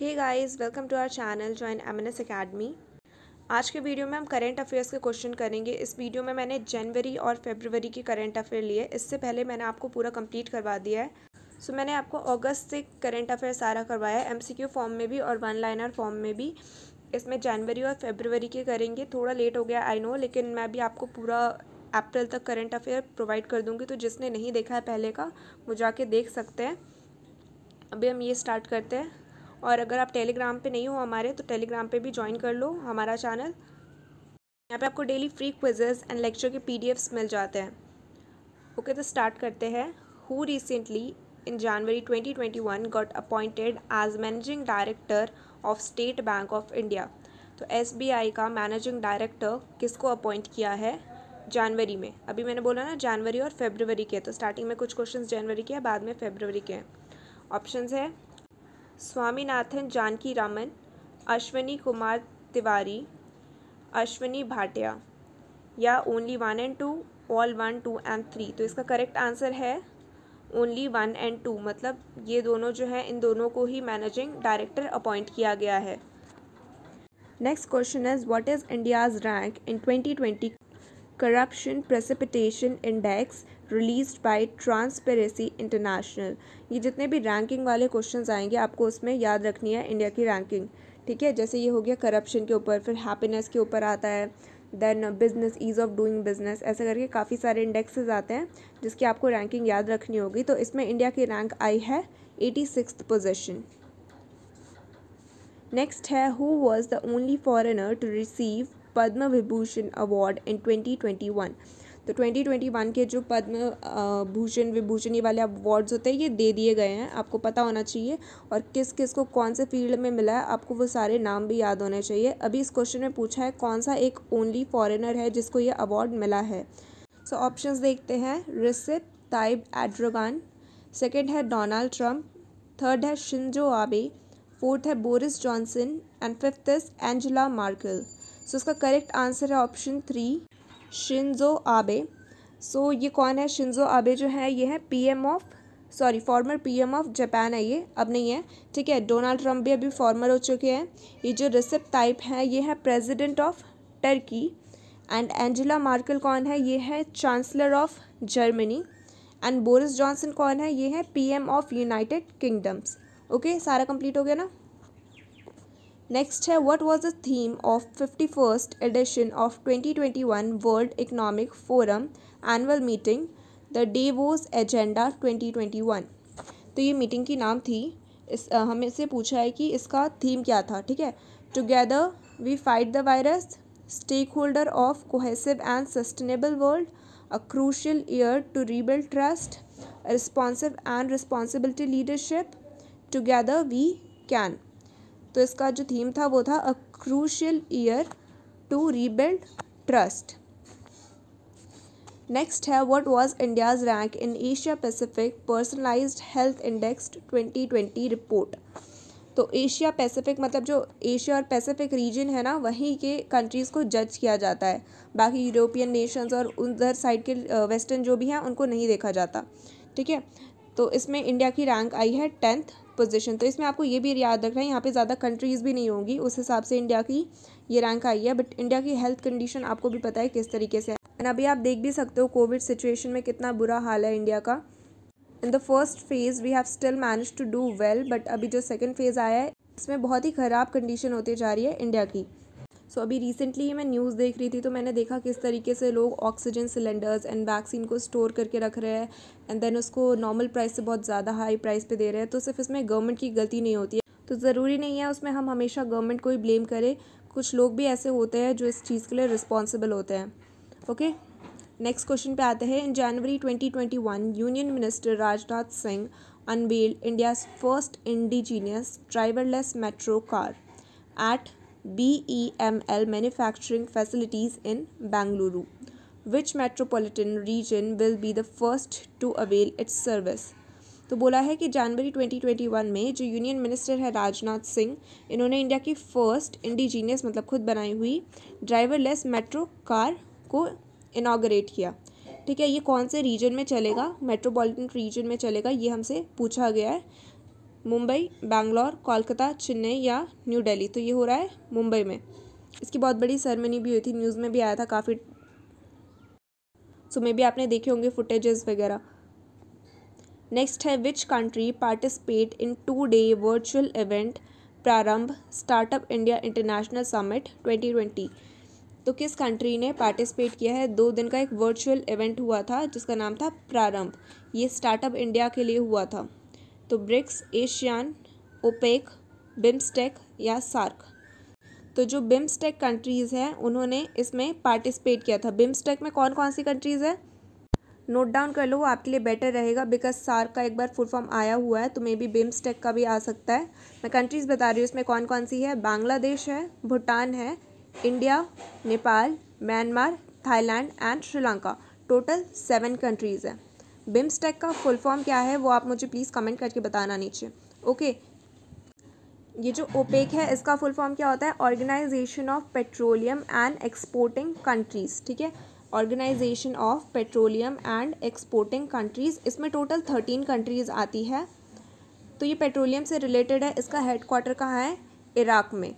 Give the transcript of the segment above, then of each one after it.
Hey guys welcome to our channel join M N S academy आज के video में हम करंट अफेयर्स के क्वेश्चन करेंगे इस वीडियो में मैंने जनवरी और फेबरवरी के करंट अफेयर लिए इससे पहले मैंने आपको पूरा कंप्लीट करवा दिया है सो so, मैंने आपको अगस्त से करंट अफेयर सारा करवाया है एमसीक्यू फॉर्म में भी और वन लाइनर फॉर्म में भी इसमें जनवरी और फेबरवरी के करेंगे थोड़ा लेट हो गया आई नो लेकिन मैं भी आपको पूरा अप्रैल तक करंट अफेयर प्रोवाइड कर दूँगी तो जिसने नहीं देखा है पहले का वो जाके देख सकते हैं अभी हम ये स्टार्ट करते हैं और अगर आप टेलीग्राम पे नहीं हो हमारे तो टेलीग्राम पे भी ज्वाइन कर लो हमारा चैनल यहाँ पे आपको daily free quizzes and lecture के पीडीएफ्स मिल जाते हैं ओके okay, तो स्टार्ट करते हैं who recently in January 2021 got appointed as managing director of State Bank of India तो एस का मैनेजिंग डायरेक्टर किसको अपॉइंट किया है जनवरी में अभी मैंने बोला ना जनवरी और फेबरवरी के तो स्टार्टिंग में कुछ क्वेश्चंस जनवरी के हैं बाद में फेबरवरी के हैं ऑप्शंस है स्वामीनाथन जानकी रामन अश्वनी कुमार तिवारी अश्वनी भाटिया या only one and two all one two and three तो इसका करेक्ट आंसर है ओनली वन एंड टू मतलब ये दोनों जो है इन दोनों को ही मैनेजिंग डायरेक्टर अपॉइंट किया गया है next question is what is India's rank in 2020 corruption precipitation index released by Transparency International ये जितने भी रैंकिंग वाले क्वेश्चन आएंगे आपको उसमें याद रखनी है इंडिया की रैंकिंग ठीक है जैसे ये हो गया करप्शन के ऊपर फिर हैप्पीनेस के ऊपर आता है then business ease of doing business ऐसे करके काफ़ी सारे इंडेक्सेस आते हैं जिसकी आपको रैंकिंग याद रखनी होगी तो इसमें इंडिया की रैंक आई है एटी सिक्स पोजिशन नेक्स्ट है who was the only foreigner to receive Padma Vibhushan award in twenty twenty one तो 2021 के जो पद्म भूषण विभूषण ये वाले अवार्ड्स होते हैं ये दे दिए गए हैं आपको पता होना चाहिए और किस किस को कौन से फील्ड में मिला है आपको वो सारे नाम भी याद होने चाहिए अभी इस क्वेश्चन में पूछा है कौन सा एक ओनली फॉरेनर है जिसको ये अवार्ड मिला है सो so, ऑप्शन देखते हैं रिसिप ताइब एड्रोगान सेकेंड है डोनाल्ड ट्रंप थर्ड है शिंजो आबे फोर्थ है Boris Johnson and fifth is Angela Merkel so इसका करेक्ट आंसर है option three Shinzo Abe so so, ये कौन है शिंजो आबे जो है ये है PM of sorry former PM of Japan है ये अब नहीं है ठीक है डोनाल्ड ट्रंप भी अभी फॉर्मर हो चुके हैं ये जो रिसिप टाइप है ये है president of Turkey and Angela Merkel कौन है ये है chancellor of Germany and Boris Johnson कौन है ये है PM of United Kingdoms okay सारा कंप्लीट हो गया ना नेक्स्ट है what was the theme of fifty first edition of twenty twenty one World Economic Forum annual meeting the Davos agenda one तो ये मीटिंग की नाम थी इस हमें से पूछा है कि इसका थीम क्या था ठीक है together we fight the virus stakeholder of cohesive and sustainable world a crucial year to rebuild trust responsive and responsibility leadership together we can तो इसका जो थीम था वो था a crucial year to rebuild trust next है what was India's rank in Asia Pacific personalised health index 2020 report तो Asia Pacific मतलब जो एशिया और पैसिफिक रीजन है ना वहीं के कंट्रीज़ को जज किया जाता है बाकी यूरोपियन नेशंस और उधर साइड के वेस्टर्न जो भी हैं उनको नहीं देखा जाता ठीक है तो इसमें इंडिया की रैंक आई है टेंथ पोजीशन तो इसमें आपको ये भी याद रखना है यहाँ पे ज़्यादा कंट्रीज़ भी नहीं होंगी उस हिसाब से इंडिया की ये रैंक आई है बट इंडिया की हेल्थ कंडीशन आपको भी पता है किस तरीके से एंड अभी आप देख भी सकते हो कोविड सिचुएशन में कितना बुरा हाल है इंडिया का in the first phase we have still manage to do well but अभी जो सेकेंड फेज़ आया है इसमें बहुत ही ख़राब कंडीशन होती जा रही है इंडिया की सो अभी रिसेंटली ही मैं न्यूज़ देख रही थी तो मैंने देखा किस तरीके से लोग ऑक्सीजन सिलेंडर्स एंड वैक्सीन को स्टोर करके रख रहे हैं एंड देन उसको नॉर्मल प्राइस से बहुत ज़्यादा हाई प्राइस पे दे रहे हैं तो सिर्फ इसमें गवर्नमेंट की गलती नहीं होती है तो ज़रूरी नहीं है उसमें हम हमेशा गवर्नमेंट को ही ब्लेम करें कुछ लोग भी ऐसे होते हैं जो इस चीज़ के लिए रिस्पॉन्सिबल होते हैं ओके नेक्स्ट क्वेश्चन पे आते हैं in January 2021 union minister Rajnath Singh unveiled India's first indigenous driverless metro car at BEML manufacturing facilities in Bangalore. Which metropolitan region will be the first to avail its service? तो बोला है कि जनवरी 2021 में जो union minister है राजनाथ सिंह इन्होंने इंडिया की first indigenous मतलब खुद बनाई हुई ड्राइवरलेस मेट्रो कार को इनाग्रेट किया ठीक है ये कौन से रीजन में चलेगा मेट्रोपॉलिटन रीजन में चलेगा ये हमसे पूछा गया है मुंबई बैंगलोर कोलकाता चेन्नई या न्यू दिल्ली तो ये हो रहा है मुंबई में इसकी बहुत बड़ी सेरेमनी भी हुई थी न्यूज़ में भी आया था काफ़ी सो मे भी आपने देखे होंगे फुटेजेस वगैरह नेक्स्ट है which country participate in today virtual event Prarambh startup India international summit twenty twenty तो किस कंट्री ने पार्टिसिपेट किया है दो दिन का एक वर्चुअल इवेंट हुआ था जिसका नाम था प्रारंभ ये स्टार्टअप इंडिया के लिए हुआ था तो ब्रिक्स एशियान ओपेक बिम्स्टेक या सार्क तो जो बिम्स्टेक कंट्रीज़ हैं उन्होंने इसमें पार्टिसिपेट किया था बिम्स्टेक में कौन कौन सी कंट्रीज़ है नोट डाउन कर लो वो आपके लिए बेटर रहेगा बिकॉज सार्क का एक बार फुल फॉर्म आया हुआ है तो मे बी बिम्स्टेक का भी आ सकता है मैं कंट्रीज़ बता रही हूँ इसमें कौन कौन सी है बांग्लादेश है भूटान है India Nepal Myanmar Thailand and Sri Lanka total seven countries हैं बिम्सटेक का फुल फॉर्म क्या है वो आप मुझे प्लीज़ कमेंट करके बताना नीचे ओके ये जो ओपेक है इसका फुल फॉर्म क्या होता है organisation of petroleum and exporting countries ठीक है organisation of petroleum and exporting countries इसमें टोटल थर्टीन कंट्रीज़ आती है तो ये पेट्रोलियम से रिलेटेड है इसका हेड क्वार्टर कहाँ है इराक में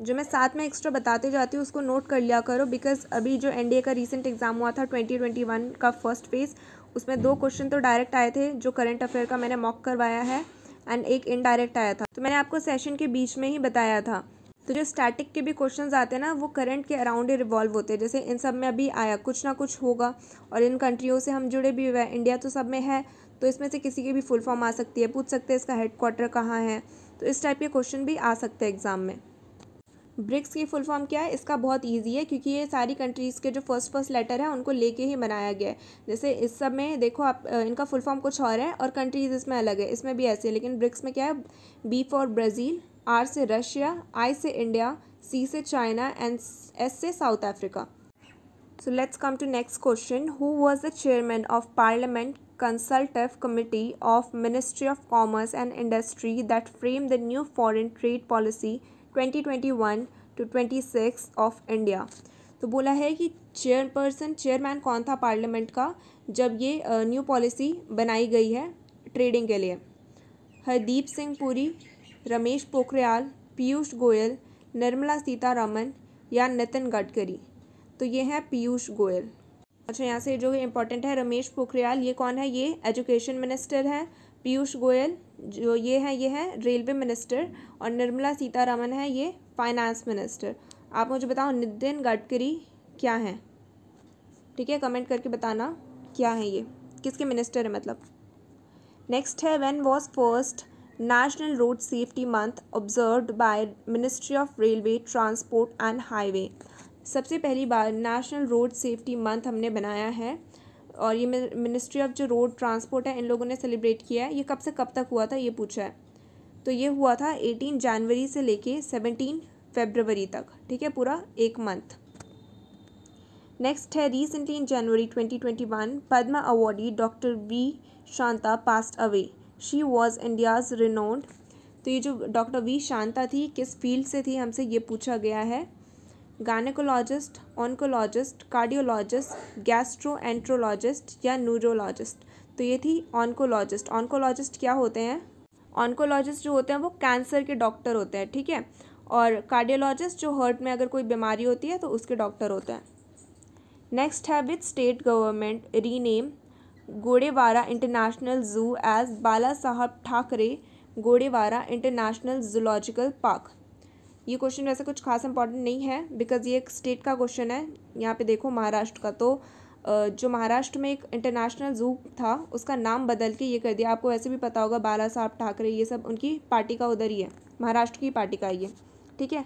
जो मैं साथ में एक्स्ट्रा बताते जाती हूँ उसको नोट कर लिया करो बिकॉज अभी जो एनडीए का रिसेंट एग्ज़ाम हुआ था 2021 का फर्स्ट फेज़ उसमें दो क्वेश्चन तो डायरेक्ट आए थे जो करंट अफेयर का मैंने मॉक करवाया है एंड एक इनडायरेक्ट आया था तो मैंने आपको सेशन के बीच में ही बताया था तो जो स्टैटिक के भी क्वेश्चंस आते हैं ना वो करंट के अराउंड ही रिवॉल्व होते हैं जैसे इन सब में अभी आया कुछ ना कुछ होगा और इन कंट्रियों से हम जुड़े भी हुए हैं इंडिया तो सब में है तो इसमें से किसी की भी फुल फॉर्म आ सकती है पूछ सकते हैं इसका हेड क्वार्टर कहाँ है तो इस टाइप के क्वेश्चन भी आ सकते हैं एग्ज़ाम में ब्रिक्स की फुल फॉर्म क्या है इसका बहुत ईजी है क्योंकि ये सारी कंट्रीज़ के जो फर्स्ट फर्स्ट लेटर है उनको लेके ही बनाया गया है जैसे इस सब में देखो आप इनका फुल फॉर्म कुछ और है और कंट्रीज़ इसमें अलग है इसमें भी ऐसे है लेकिन ब्रिक्स में क्या है बी फॉर ब्राज़ील आर से रशिया आई से इंडिया सी से चाइना एंड एस से South Africa so let's come to next question who was the chairman of parliament consultative committee of ministry of commerce and industry that frame the new foreign trade policy 2021 to 26 of India तो बोला है कि chairperson chairman कौन था parliament का जब ये new policy बनाई गई है ट्रेडिंग के लिए हरदीप सिंह पुरी रमेश पोखरियाल पीयूष गोयल निर्मला सीतारामन या नितिन गडकरी तो ये हैं पीयूष गोयल अच्छा यहाँ से जो इम्पोर्टेंट है रमेश पोखरियाल ये कौन है ये एजुकेशन मिनिस्टर हैं पीयूष गोयल जो ये है ये है रेलवे मिनिस्टर और निर्मला सीतारमन है ये फाइनेंस मिनिस्टर आप मुझे बताओ नितिन गडकरी क्या हैं ठीक है कमेंट करके बताना क्या है ये किसके मिनिस्टर मतलब? है मतलब नेक्स्ट है when was first national road safety month observed by ministry of railway transport and highway सबसे पहली बार नेशनल रोड सेफ्टी मंथ हमने बनाया है और ये मिनिस्ट्री ऑफ जो रोड ट्रांसपोर्ट है इन लोगों ने सेलिब्रेट किया है ये कब से कब तक हुआ था ये पूछा है तो ये हुआ था एटीन जनवरी से लेके सेवनटीन फेबरवरी तक ठीक है पूरा एक मंथ नेक्स्ट है recently in January one Padma awardee doctor V Shanta passed away she was India's renowned तो ये जो डॉक्टर वी शांता थी किस फील्ड से थी हमसे ये पूछा गया है gynaecologist oncologist cardiologist gastroenterologist या न्यूरोलॉजिस्ट तो ये थी ऑनकोलॉजिस्ट ऑनकोलॉजिस्ट क्या होते हैं ऑनकोलॉजिस्ट जो होते हैं वो कैंसर के डॉक्टर होते हैं ठीक है और कार्डियोलॉजिस्ट जो हर्ट में अगर कोई बीमारी होती है तो उसके डॉक्टर होते हैं नेक्स्ट है with state government rename गोडेवारा international zoo as बाला साहब ठाकरे गोडेवारा इंटरनेशनल जूलॉजिकल पार्क ये क्वेश्चन वैसे कुछ खास इंपॉर्टेंट नहीं है बिकॉज ये एक स्टेट का क्वेश्चन है यहाँ पे देखो महाराष्ट्र का तो जो महाराष्ट्र में एक इंटरनेशनल जू था उसका नाम बदल के ये कर दिया आपको वैसे भी पता होगा बाला साहब ठाकरे ये सब उनकी पार्टी का उधर ही है महाराष्ट्र की पार्टी का ये ठीक है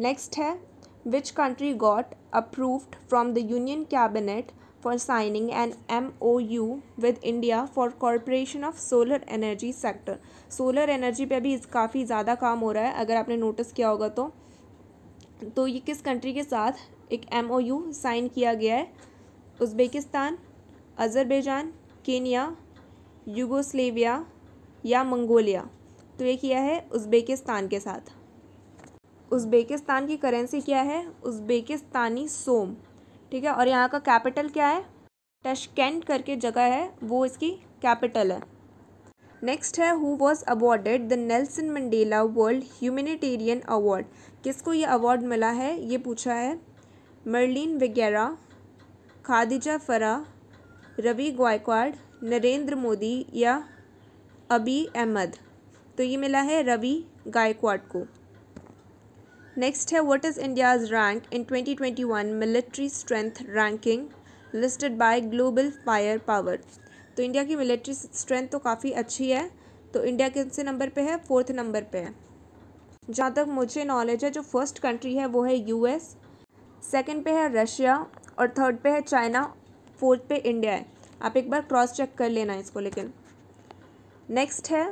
नेक्स्ट है which country got approved from the union cabinet for signing an MOU with India for Corporation of Solar Energy Sector. Solar Energy पे इस काफ़ी ज़्यादा काम हो रहा है अगर आपने नोटिस किया होगा तो तो ये किस कंट्री के साथ एक एम ओ यू साइन किया गया है उज़्बेकिस्तान अज़रबैजान केनिया यूगोस्लेविया या मंगोलिया तो ये किया है उज़्बेकिस्तान के साथ उज़्बेकिस्तान की करेंसी क्या है उज़्बेकिस्तानी सोम ठीक है और यहाँ का कैपिटल क्या है टशकेंट करके जगह है वो इसकी कैपिटल है नेक्स्ट है who was awarded the Nelson Mandela world humanitarian award किसको ये अवार्ड मिला है ये पूछा है मर्लिन वगैरह खादिजा फरा रवि गायकवाड नरेंद्र मोदी या अबी अहमद तो ये मिला है रवि गायकवाड को नेक्स्ट है what is India's rank in 2021 military strength ranking listed by global fire power तो इंडिया की मिलिट्री स्ट्रेंथ तो काफ़ी अच्छी है तो इंडिया कौन से नंबर पे है फोर्थ नंबर पे है जहाँ तक मुझे नॉलेज है जो फर्स्ट कंट्री है वो है एस सेकेंड पे है रशिया और थर्ड पे है चाइना फोर्थ पे इंडिया है आप एक बार क्रॉस चेक कर लेना इसको लेकिन नेक्स्ट है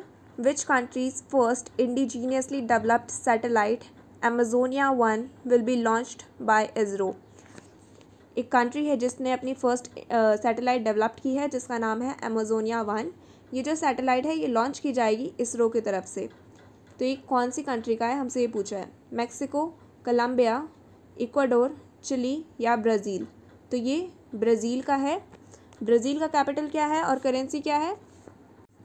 which countries first indigenously developed satellite Amazonia one will be launched by ISRO एक कंट्री है जिसने अपनी फ़र्स्ट सैटेलाइट डेवलप की है जिसका नाम है एमेजोनिया वन ये जो सैटेलाइट है ये लॉन्च की जाएगी इसरो की तरफ से तो ये कौन सी कंट्री का है हमसे ये पूछा है मैक्सिको कलम्बिया इक्वाडोर चिली या ब्राज़ील तो ये ब्राज़ील का है ब्राज़ील का कैपिटल क्या है और करेंसी क्या है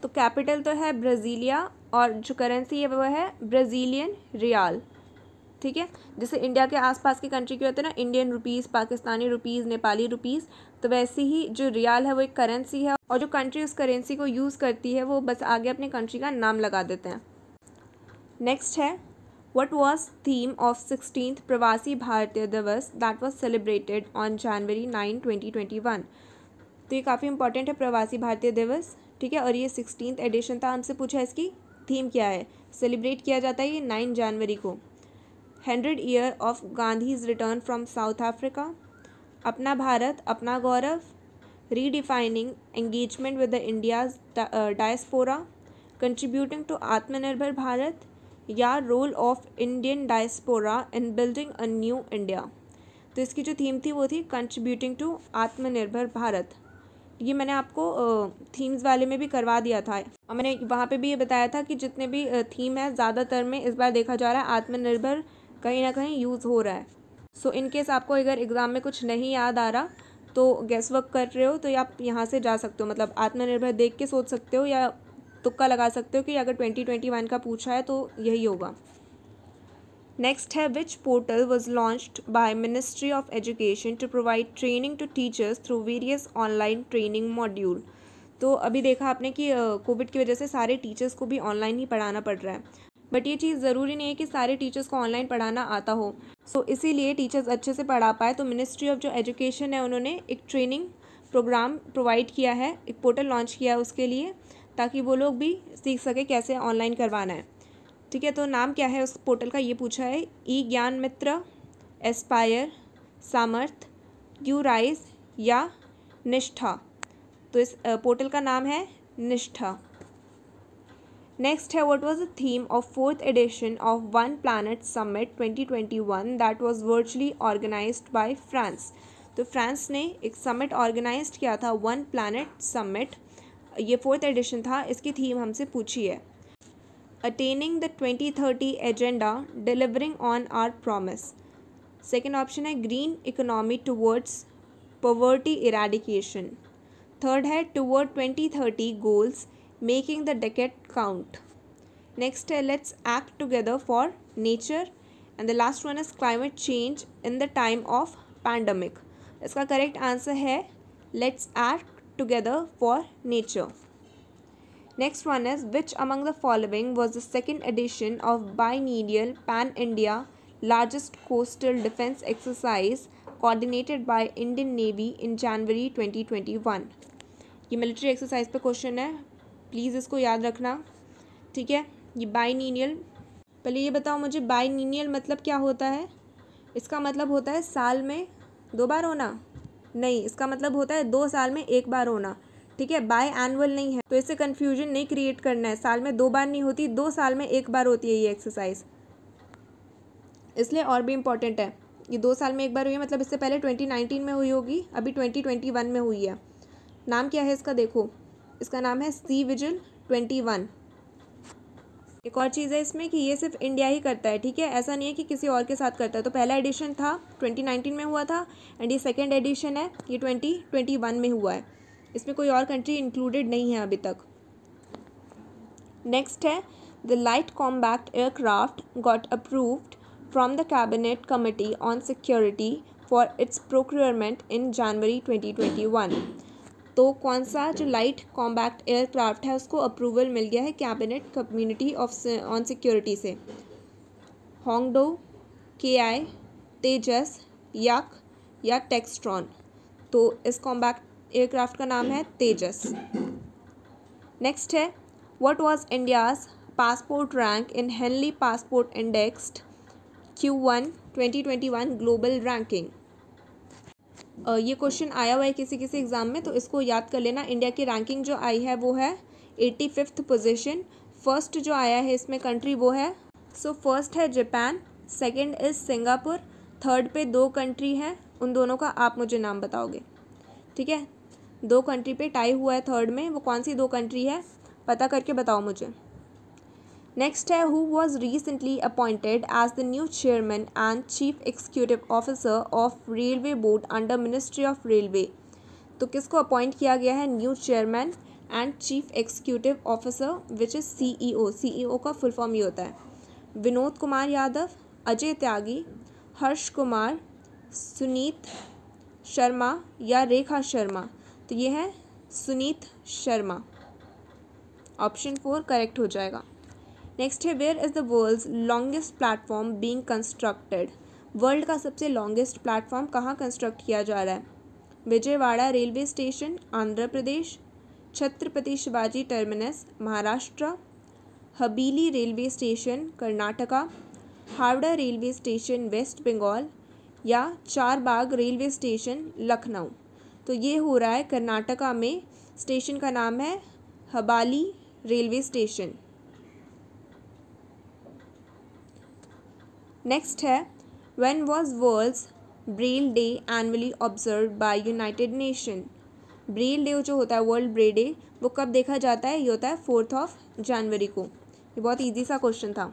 तो कैपिटल तो है ब्राज़ीलिया और जो करेंसी है वह है ब्राज़ीलियन रियाल ठीक है जैसे इंडिया के आसपास की कंट्री के होते हैं ना Indian rupees Pakistani rupees Nepali rupees तो वैसे ही जो रियाल है वो एक करेंसी है और जो कंट्री उस करेंसी को यूज़ करती है वो बस आगे अपने कंट्री का नाम लगा देते हैं नेक्स्ट है what was theme of sixteen Pravasi Bharatiya Divas that was celebrated on January nine twenty twenty one तो ये काफ़ी इंपॉर्टेंट है प्रवासी भारतीय दिवस ठीक है और ये सिक्सटीन एडिशन था हमसे पूछा इसकी थीम क्या है सेलिब्रेट किया जाता है ये नाइन जनवरी को hundred year of Gandhi's return from South Africa अपना भारत अपना गौरव redefining engagement with the India's diaspora contributing to Aatmanirbhar Bharat या role of Indian diaspora in building a new India तो इसकी जो थीम थी वो थी कंट्रीब्यूटिंग टू आत्मनिर्भर भारत ये मैंने आपको थीम्स वाले में भी करवा दिया था और मैंने वहाँ पे भी ये बताया था कि जितने भी थीम है ज़्यादातर में इस बार देखा जा रहा है आत्मनिर्भर कहीं ना कहीं यूज़ हो रहा है सो so, इनकेस आपको अगर एग्ज़ाम में कुछ नहीं याद आ रहा तो गैस वर्क कर रहे हो तो आप यहाँ से जा सकते हो मतलब आत्मनिर्भर देख के सोच सकते हो या तुक्का लगा सकते हो कि अगर ट्वेंटी ट्वेंटी वन का पूछा है तो यही होगा नेक्स्ट है which portal was launched by ministry of education to provide training to teachers through various online training module तो अभी देखा आपने कि कोविड की वजह से सारे टीचर्स को भी ऑनलाइन ही पढ़ाना पड़ रहा है बट ये चीज़ ज़रूरी नहीं है कि सारे टीचर्स को ऑनलाइन पढ़ाना आता हो सो so, इसीलिए टीचर्स अच्छे से पढ़ा पाए तो मिनिस्ट्री ऑफ जो एजुकेशन है उन्होंने एक ट्रेनिंग प्रोग्राम प्रोवाइड किया है एक पोर्टल लॉन्च किया है उसके लिए ताकि वो लोग भी सीख सके कैसे ऑनलाइन करवाना है ठीक है तो नाम क्या है उस पोर्टल का ये पूछा है E Gyan Mitra aspire Samarth U rise या निष्ठा तो इस पोर्टल का नाम है निष्ठा नेक्स्ट है what was the theme of fourth edition of one planet summit 2021 that was virtually organised by France तो फ्रांस ने एक समिट ऑर्गेनाइज किया था वन प्लानट समिट ये फोर्थ एडिशन था इसकी थीम हमसे पूछी है attaining the twenty thirty agenda delivering on our promise second option है green economy towards poverty eradication third है toward twenty thirty goals making the decade count. Next, uh, let's act together for nature. And the last one is climate change in the time of pandemic. इसका correct answer है let's act together for nature. Next one is which among the following was the second edition of biennial pan-India largest coastal defense exercise coordinated by Indian Navy in January 2021. ये military exercise पे question है please इसको याद रखना ठीक है ये बाइनिनियल पहले ये बताओ मुझे बाइनिनियल मतलब क्या होता है इसका मतलब होता है साल में दो बार होना नहीं इसका मतलब होता है दो साल में एक बार होना ठीक है बाय एनुअल नहीं है तो इससे कन्फ्यूजन नहीं क्रिएट करना है साल में दो बार नहीं होती दो साल में एक बार होती है ये एक्सरसाइज इसलिए और भी इम्पॉर्टेंट है ये दो साल में एक बार हुई है मतलब इससे पहले ट्वेंटी नाइनटीन में हुई होगी अभी ट्वेंटी ट्वेंटी वन में हुई है नाम क्या है इसका देखो इसका नाम है सी विजिल ट्वेंटी वन एक और चीज़ है इसमें कि ये सिर्फ इंडिया ही करता है ठीक है ऐसा नहीं है कि किसी और के साथ करता है तो पहला एडिशन था 2019 में हुआ था एंड ये सेकेंड एडिशन है ये 2021 में हुआ है इसमें कोई और कंट्री इंक्लूडेड नहीं है अभी तक नेक्स्ट है the light combat aircraft got approved from the cabinet committee on security for its procurement in January one तो कौन सा जो लाइट कॉम्बैक्ट एयरक्राफ्ट है उसको अप्रूवल मिल गया है cabinet community of on security से होंगडो के आई तेजस यक या टेक्स्ट्रॉन तो इस कॉम्बैक्ट एयरक्राफ्ट का नाम है तेजस नेक्स्ट है what was India's passport Henley passport in Q one twenty twenty one global ranking ये क्वेश्चन आया हुआ है किसी किसी एग्ज़ाम में तो इसको याद कर लेना इंडिया की रैंकिंग जो आई है वो है एट्टी फिफ्थ पोजिशन फर्स्ट जो आया है इसमें कंट्री वो है सो so, फर्स्ट है Japan second is Singapore third पे दो कंट्री हैं उन दोनों का आप मुझे नाम बताओगे ठीक है दो कंट्री पे टाई हुआ है थर्ड में वो कौन सी दो कंट्री है पता करके बताओ मुझे नेक्स्ट है who was recently appointed as the new chairman and chief executive officer of railway board under ministry of railway तो किसको अपॉइंट किया गया है new chairman and chief executive officer which is C E O C E O का full form ये होता है विनोद कुमार यादव अजय त्यागी हर्ष कुमार सुनीत शर्मा या रेखा शर्मा तो ये है Suneet Sharma option four correct हो जाएगा नेक्स्ट है where is the world longest platform being constructed world का सबसे लॉन्गेस्ट प्लेटफॉर्म कहाँ कंस्ट्रक्ट किया जा रहा है Vijayawada railway station Andhra Pradesh Chhatrapati Shivaji terminus Maharashtra Hubballi railway station Karnataka Howrah railway station West Bengal या चार बाग रेलवे स्टेशन लखनऊ तो ये हो रहा है कर्नाटका में स्टेशन का नाम है हबाली रेलवे स्टेशन नेक्स्ट है when was world's Braille day annually observe by United Nation Braille day जो होता है वर्ल्ड ब्रे डे वो कब देखा जाता है ये होता है फोर्थ ऑफ जनवरी को ये बहुत ईजी सा क्वेश्चन था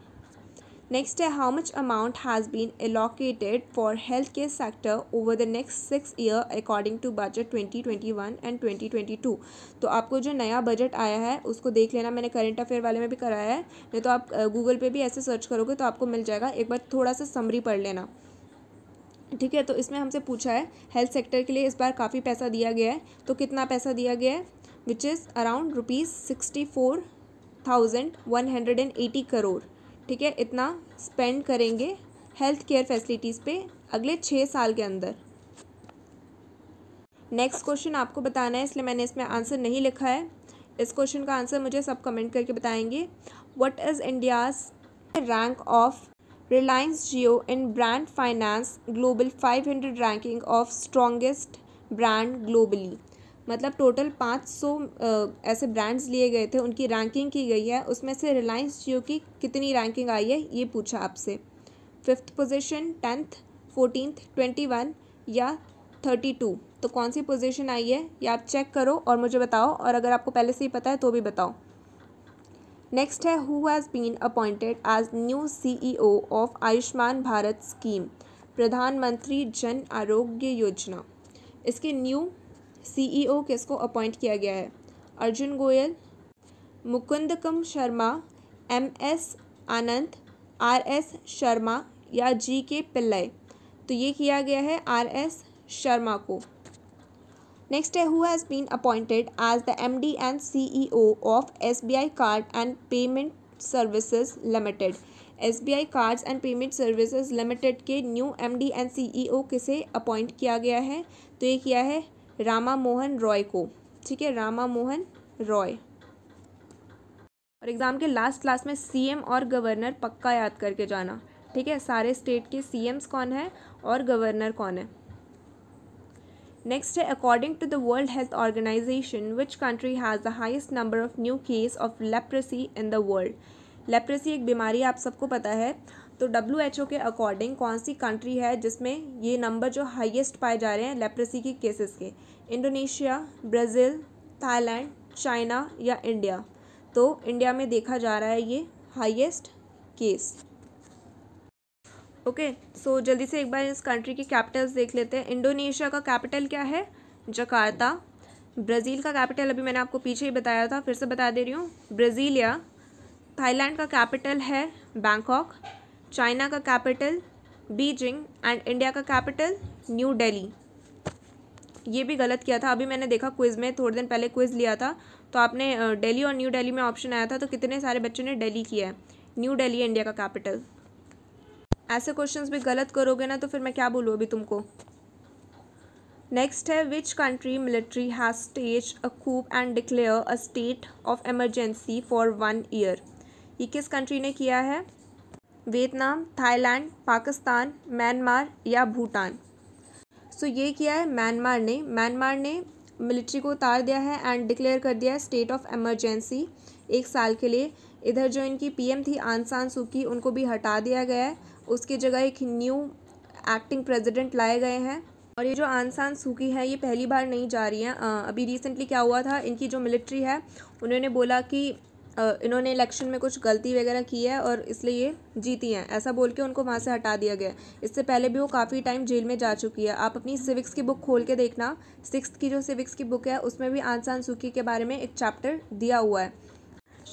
नेक्स्ट है how much amount been allocated for health care sector over the next six year according to budget twenty twenty one and twenty twenty two तो आपको जो नया बजट आया है उसको देख लेना मैंने करेंट अफेयर वाले में भी कराया है नहीं तो आप गूगल पे भी ऐसे सर्च करोगे तो आपको मिल जाएगा एक बार थोड़ा सा समरी पढ़ लेना ठीक है तो इसमें हमसे पूछा है हेल्थ सेक्टर के लिए इस बार काफ़ी पैसा दिया गया है तो कितना पैसा दिया गया है which is around rupees sixty four thousand one hundred and eighty crore ठीक है इतना स्पेंड करेंगे हेल्थ केयर फैसिलिटीज़ पे अगले छः साल के अंदर नेक्स्ट क्वेश्चन आपको बताना है इसलिए मैंने इसमें आंसर नहीं लिखा है इस क्वेश्चन का आंसर मुझे सब कमेंट करके बताएंगे what is India's rank of Reliance Jio in brand finance global five ranking of strongest brand globally मतलब टोटल पाँच सौ ऐसे ब्रांड्स लिए गए थे उनकी रैंकिंग की गई है उसमें से रिलायंस जियो की कितनी रैंकिंग आई है ये पूछा आपसे fifth position tenth fourteenth twenty one या थर्टी टू तो कौन सी पोजीशन आई है ये आप चेक करो और मुझे बताओ और अगर आपको पहले से ही पता है तो भी बताओ नेक्स्ट है who has been appointed as new O of Ayushman Bharat scheme Pradhanmantri Jan आरोग्य योजना इसके न्यू सीईओ किसको अपॉइंट किया गया है अर्जुन गोयल मुकुंदकम Sharma M S Anand R S Sharma या जी के पिल्लई तो ये किया गया है आर एस शर्मा को नेक्स्ट है who has been appointed as the M D and C E O of S B I card and payment services limited S B I cards and payment services limited के new M D and C E O किसे appoint किया गया है तो ये किया है रामा मोहन रॉय को ठीक है रामा मोहन रॉय और एग्ज़ाम के लास्ट क्लास में सीएम और गवर्नर पक्का याद करके जाना ठीक है सारे स्टेट के सीएम्स कौन है और गवर्नर कौन है नेक्स्ट है according to the world health organisation which country has the highest number of new case of leprosy in the world leprosy एक बीमारी आप सबको पता है तो डब्ल्यू के अकॉर्डिंग कौन सी कंट्री है जिसमें ये नंबर जो हाईएस्ट पाए जा रहे हैं लेप्रेसी के केसेस के इंडोनेशिया ब्राज़ील थाईलैंड चाइना या इंडिया तो इंडिया में देखा जा रहा है ये हाईएस्ट केस ओके सो जल्दी से एक बार इस कंट्री के कैपिटल्स देख लेते हैं इंडोनेशिया का कैपिटल क्या है जकार्ता ब्राज़ील का कैपिटल अभी मैंने आपको पीछे ही बताया था फिर से बता दे रही हूँ ब्राज़ीलिया थाईलैंड का कैपिटल है बैंकॉक चाइना का कैपिटल बीजिंग एंड इंडिया का कैपिटल न्यू डेली ये भी गलत किया था अभी मैंने देखा क्विज़ में थोड़े दिन पहले क्विज़ लिया था तो आपने दिल्ली और न्यू दिल्ली में ऑप्शन आया था तो कितने सारे बच्चों ने दिल्ली किया है न्यू दिल्ली इंडिया का कैपिटल ऐसे क्वेश्चंस भी गलत करोगे ना तो फिर मैं क्या बोलूँ अभी तुमको नेक्स्ट है which country military has stage a coup and declare a state of emergency for one year ये किस कंट्री ने किया है वियतनाम थाईलैंड पाकिस्तान म्यांमार या भूटान सो so, ये किया है म्यांमार ने म्यांमार ने मिलिट्री को उतार दिया है एंड डिक्लेयर कर दिया है स्टेट ऑफ एमरजेंसी एक साल के लिए इधर जो इनकी पीएम थी आंसान सुकी उनको भी हटा दिया गया है उसकी जगह एक न्यू एक्टिंग प्रेसिडेंट लाए गए हैं और ये जो आंसान सूकी है ये पहली बार नहीं जा रही हैं अभी रिसेंटली क्या हुआ था इनकी जो मिलिट्री है उन्होंने बोला कि इन्होंने इलेक्शन में कुछ गलती वगैरह की है और इसलिए ये जीती हैं ऐसा बोल के उनको वहाँ से हटा दिया गया इससे पहले भी वो काफ़ी टाइम जेल में जा चुकी है आप अपनी सिविक्स की बुक खोल के देखना सिक्स की जो सिविक्स की बुक है उसमें भी आंसान सुखी के बारे में एक चैप्टर दिया हुआ है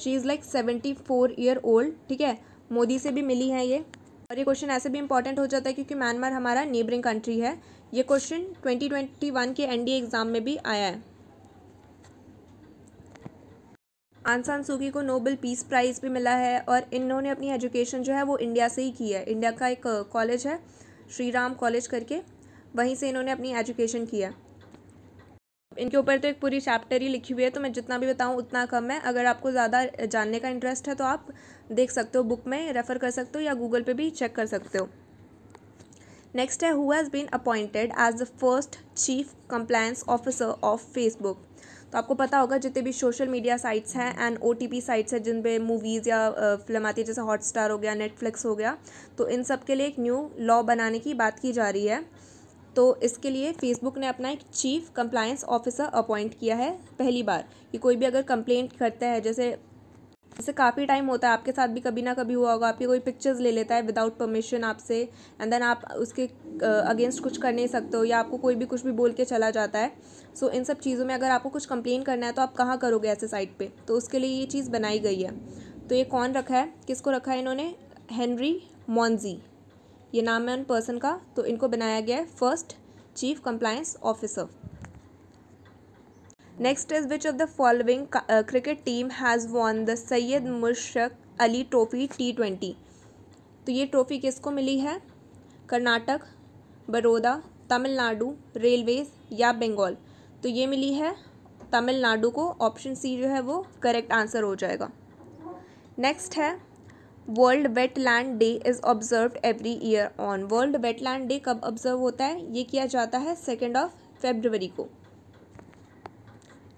she is like seventy four year old ठीक है मोदी से भी मिली है ये और ये क्वेश्चन ऐसे भी इंपॉर्टेंट हो जाता है क्योंकि म्यांमार हमारा नेबरिंग कंट्री है ये क्वेश्चन ट्वेंटी ट्वेंटी वन के एनडीए एग्ज़ाम में भी आया है आंसान सुखी को नोबल पीस प्राइज़ भी मिला है और इन्होंने अपनी एजुकेशन जो है वो इंडिया से ही की है इंडिया का एक कॉलेज है श्री राम कॉलेज करके वहीं से इन्होंने अपनी एजुकेशन किया इनके ऊपर तो एक पूरी चैप्टर ही लिखी हुई है तो मैं जितना भी बताऊँ उतना कम है अगर आपको ज़्यादा जानने का इंटरेस्ट है तो आप देख सकते हो बुक में रेफ़र कर सकते हो या गूगल पर भी चेक कर सकते हो नेक्स्ट है who has been appointed as the first chief compliance officer of Facebook आपको पता होगा जितने भी सोशल मीडिया साइट्स हैं एंड ओ साइट्स हैं जिन पे मूवीज़ या फिल्म आती है जैसे हॉटस्टार हो गया नेटफ्लिक्स हो गया तो इन सब के लिए एक न्यू लॉ बनाने की बात की जा रही है तो इसके लिए फेसबुक ने अपना एक चीफ कंप्लायंस ऑफिसर अपॉइंट किया है पहली बार कि कोई भी अगर कंप्लेंट करता है जैसे जैसे काफ़ी टाइम होता है आपके साथ भी कभी ना कभी हुआ होगा आपकी कोई पिक्चर्स ले लेता है विदाउट परमिशन आपसे एंड देन आप उसके अगेंस्ट कुछ कर नहीं सकते हो या आपको कोई भी कुछ भी बोल के चला जाता है सो so, इन सब चीज़ों में अगर आपको कुछ कंप्लेन करना है तो आप कहाँ करोगे ऐसे साइट पर तो उसके लिए ये चीज़ बनाई गई है तो ये कौन रखा है किसको रखा है इन्होंने हेनरी मॉन्जी ये नाम है उन पर्सन का तो इनको बनाया गया है first chief compliance officer next is which of the following cricket team has won the Syed Mushtaq Ali trophy T twenty तो ये ट्रॉफ़ी किसको मिली है कर्नाटक बड़ौदा तमिलनाडु रेलवेज या बंगाल तो ये मिली है तमिलनाडु को ऑप्शन सी जो है वो करेक्ट आंसर हो जाएगा नेक्स्ट है world wetland day is observe every year on world wetland day कब ऑब्जर्व होता है ये किया जाता है सेकेंड ऑफ फेबरवरी को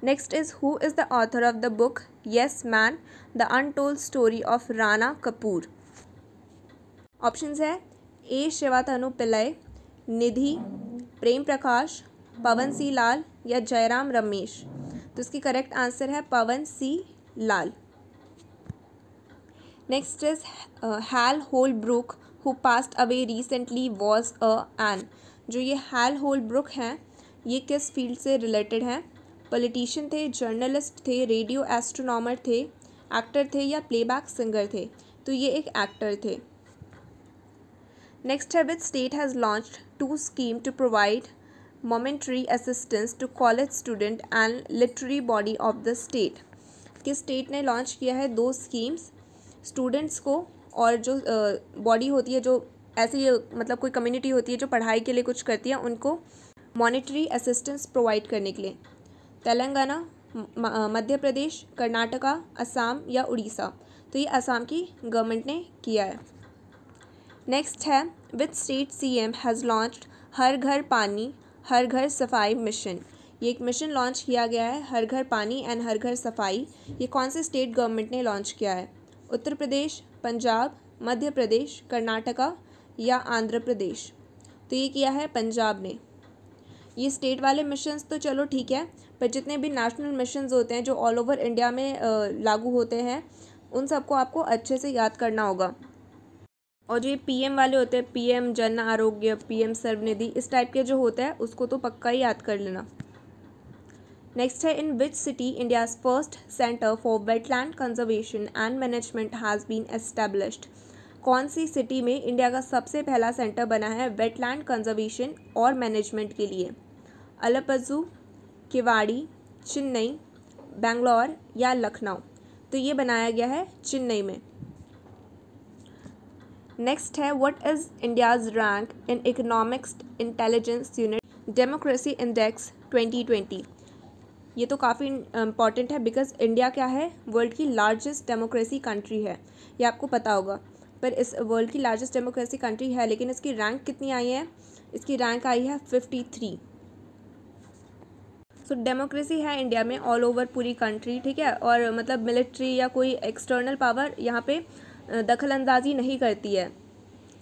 next is who is the author of the book yes man the untold story of Rana Kapoor options है A शिवातनु पिल्लय Nidhi Prem Prakash Pawan C लाल या जयराम रमेश तो इसकी करेक्ट आंसर है Pawan C Lal next is Hal Holbrook who passed away recently was a an जो ये hell whole book हैं ये किस फील्ड से रिलेटेड हैं पॉलिटिशियन थे जर्नलिस्ट थे रेडियो एस्ट्रोनॉमर थे एक्टर थे या प्लेबैक सिंगर थे तो ये एक एक्टर थे नेक्स्ट है with state has launch two scheme to provide momentary assistance to college student and literary body of the state कि स्टेट ने लॉन्च किया है दो स्कीम्स स्टूडेंट्स को और जो बॉडी uh, होती है जो ऐसी मतलब कोई कम्युनिटी होती है जो पढ़ाई के लिए कुछ करती है उनको मॉनेटरी असिस्टेंस प्रोवाइड करने के लिए तेलंगाना मध्य प्रदेश कर्नाटका असम या उड़ीसा तो ये असम की गवर्नमेंट ने किया है नेक्स्ट है with state CM has launch हर घर पानी हर घर सफाई मिशन ये एक मिशन लॉन्च किया गया है हर घर पानी एंड हर घर सफाई ये कौन से स्टेट गवर्नमेंट ने लॉन्च किया है उत्तर प्रदेश पंजाब मध्य प्रदेश कर्नाटका या आंध्र प्रदेश तो ये किया है पंजाब ने ये स्टेट वाले मिशन तो चलो ठीक है पर जितने भी नेशनल मिशन होते हैं जो ऑल ओवर इंडिया में लागू होते हैं उन सबको आपको अच्छे से याद करना होगा और जो ये पी वाले होते हैं एम जन आरोग्य एम सर्वनिधि इस टाइप के जो होते हैं उसको तो पक्का ही याद कर लेना नेक्स्ट है in which city India's first centre for wetland conservation and management has been established कौन सी सिटी में इंडिया का सबसे पहला सेंटर बना है वेटलैंड कंजर्वेशन और मैनेजमेंट के लिए अलपजू किवाड़ी चेन्नई बैंगलोर या लखनऊ तो ये बनाया गया है चेन्नई में नेक्स्ट है what is India's rank in economics intelligence unit democracy index 2020 ये तो काफ़ी इम्पॉर्टेंट है बिकॉज इंडिया क्या है वर्ल्ड की लार्जेस्ट डेमोक्रेसी कंट्री है ये आपको पता होगा पर इस वर्ल्ड की लार्जेस्ट डेमोक्रेसी कंट्री है लेकिन इसकी रैंक कितनी आई है इसकी रैंक आई है फिफ्टी थ्री सो डेमोक्रेसी है इंडिया में ऑल ओवर पूरी कंट्री ठीक है और मतलब मिलिट्री या कोई एक्सटर्नल पावर यहाँ पे दखल अंदाजी नहीं करती है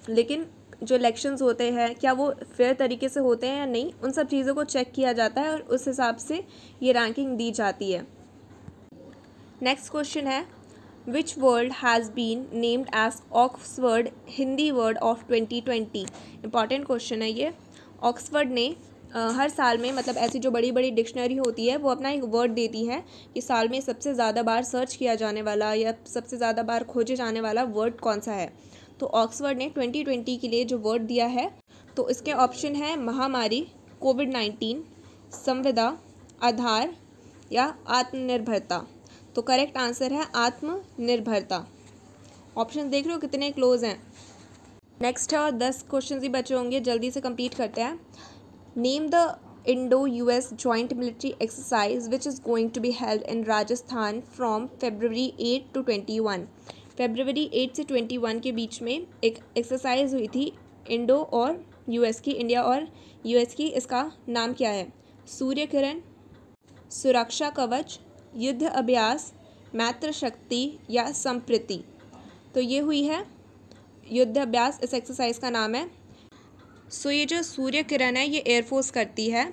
लेकिन जो इलेक्शंस होते हैं क्या वो फेयर तरीके से होते हैं या नहीं उन सब चीज़ों को चेक किया जाता है और उस हिसाब से ये रैंकिंग दी जाती है नेक्स्ट क्वेश्चन है which world has been named as Oxford Hindi word of 2020 important question है ये ऑक्सफर्ड ने हर साल में मतलब ऐसी जो बड़ी बड़ी डिक्शनरी होती है वो अपना एक वर्ड देती है कि साल में सबसे ज़्यादा बार सर्च किया जाने वाला या सबसे ज़्यादा बार खोजे जाने वाला वर्ड कौन सा है तो ऑक्सफर्ड ने 2020 के लिए जो वर्ड दिया है तो इसके ऑप्शन है महामारी कोविड नाइन्टीन संविदा आधार या आत्मनिर्भरता तो करेक्ट आंसर है आत्मनिर्भरता ऑप्शन देख रहे हो कितने क्लोज हैं नेक्स्ट है और दस क्वेश्चन ही बचे होंगे जल्दी से कंप्लीट करते हैं name the Indo U S joint military exercise which is going to be held in Rajasthan from February eight to twenty one February eight से ट्वेंटी वन के बीच में एक एक्सरसाइज हुई थी इंडो और यू एस की इंडिया और यू एस की इसका नाम क्या है सूर्य किरण सुरक्षा कवच युद्ध अभ्यास मैत्र शक्ति या संप्रति तो ये हुई है युद्ध अभ्यास इस एक्सरसाइज का नाम है सो ये जो सूर्य किरण है ये एयरफोर्स करती है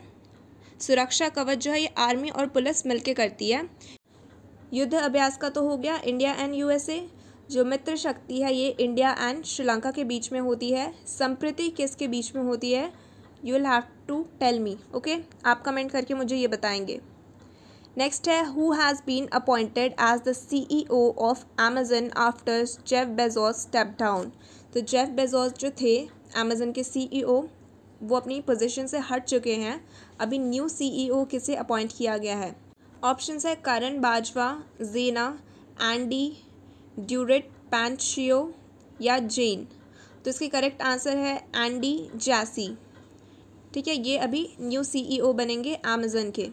सुरक्षा कवच जो है ये आर्मी और पुलिस मिल करती है युद्ध अभ्यास का तो हो गया इंडिया एंड यूएसए जो मित्र शक्ति है ये इंडिया एंड श्रीलंका के बीच में होती है संप्रति किसके बीच में होती है you will have to tell me okay आप कमेंट करके मुझे ये बताएंगे नेक्स्ट है who has been appointed as the CEO of Amazon after Jeff Bezos step down तो जेफ बेजोस जो थे अमेज़न के सीईओ e वो अपनी पोजीशन से हट चुके हैं अभी न्यू सीईओ e किसे अपॉइंट किया गया है ऑप्शन है करण बाजवा जीना एंडी ड्यूरेट पैंशियो या जेन तो इसकी करेक्ट आंसर है एंडी जैसी ठीक है ये अभी न्यू सीईओ e बनेंगे अमेज़न के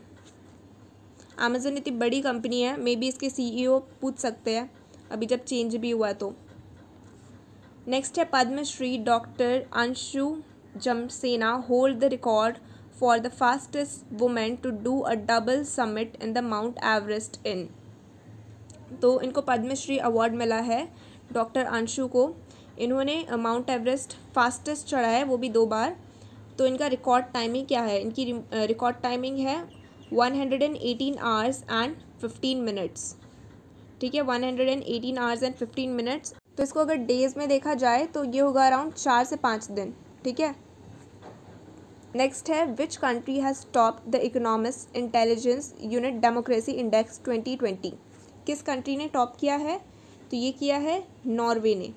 अमेज़न इतनी बड़ी कंपनी है मे बी इसके सीईओ पूछ सकते हैं अभी जब चेंज भी हुआ तो नेक्स्ट है Padmashri doctor Anshu Jamsenpa hold the record for the fastest women to do a double summit in the mount Everest in तो इनको पद्मश्री अवार्ड मिला है डॉक्टर अंशु को इन्होंने माउंट एवरेस्ट फास्टेस्ट चढ़ा है वो भी दो बार तो इनका रिकॉर्ड टाइमिंग क्या है इनकी रिकॉर्ड टाइमिंग है one hundred and eighteen hours and fifteen minutes ठीक है one hundred and eighteen hours and fifteen minutes तो इसको अगर डेज में देखा जाए तो ये होगा अराउंड चार से पाँच दिन ठीक है नेक्स्ट है which country has top the economic intelligence unit democracy index 2020 किस कंट्री ने टॉप किया है तो ये किया है नॉर्वे ने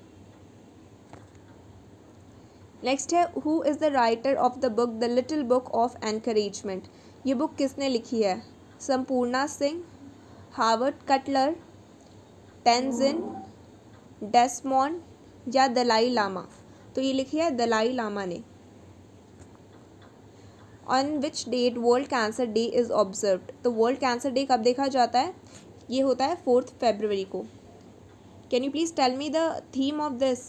नेक्स्ट है who is the writer of the book the little book of encouragement ये बुक किसने लिखी है Sampurna Singh Harvard Cutler Tenzin Desmond या दलाई लामा तो ये लिखी है दलाई लामा ने on which date world cancer day is observe तो वर्ल्ड कैंसर डे कब देखा जाता है ये होता है फोर्थ फेबरवरी को can you please tell me the theme of this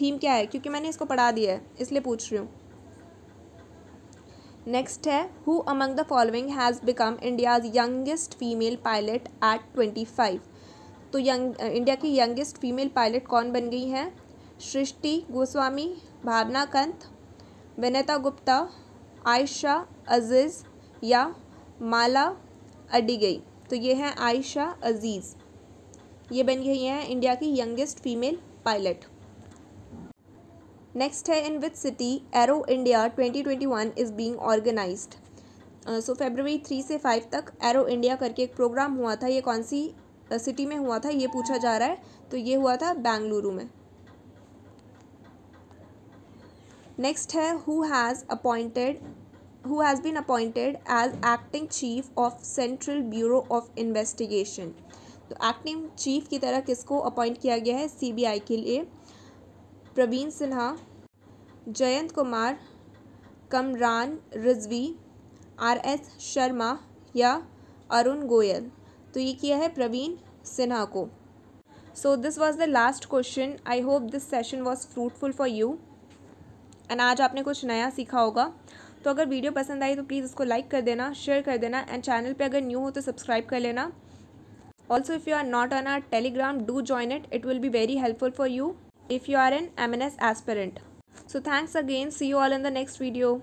theme क्या है क्योंकि मैंने इसको पढ़ा दिया है इसलिए पूछ रही हूँ नेक्स्ट है who among the following has become India's youngest female pilot at twenty five तो यंग इंडिया की यंगेस्ट फीमेल पायलट कौन बन गई हैं सृष्टि गोस्वामी भावना कंत विनेता गुप्ता आयशा अजीज़ या माला अडिगई तो ये हैं आयशा अजीज़ ये बन गई हैं इंडिया की यंगेस्ट फीमेल पायलट नेक्स्ट है in with city Aero India 2021 is being organised so February three से फाइव तक एरो इंडिया करके एक प्रोग्राम हुआ था ये कौन सी सिटी में हुआ था ये पूछा जा रहा है तो ये हुआ था बेंगलुरु में नेक्स्ट है who has appointed who has been appointed as acting chief of central bureau of investigation तो एक्टिंग चीफ की तरह किसको अपॉइंट किया गया है सीबीआई के लिए प्रवीण सिन्हा जयंत कुमार कमरान रिजवी आर एस शर्मा या अरुण गोयल तो ये किया है प्रवीण सिन्हा को so this was the last question I hope this session was fruitful for you and आज आपने कुछ नया सीखा होगा तो अगर वीडियो पसंद आई तो प्लीज़ उसको लाइक कर देना शेयर कर देना एंड चैनल पे अगर न्यू हो तो सब्सक्राइब कर लेना also if you are not on our Telegram do join it it will be very helpful for you if you are an M N S aspirant so thanks again see you all in the next video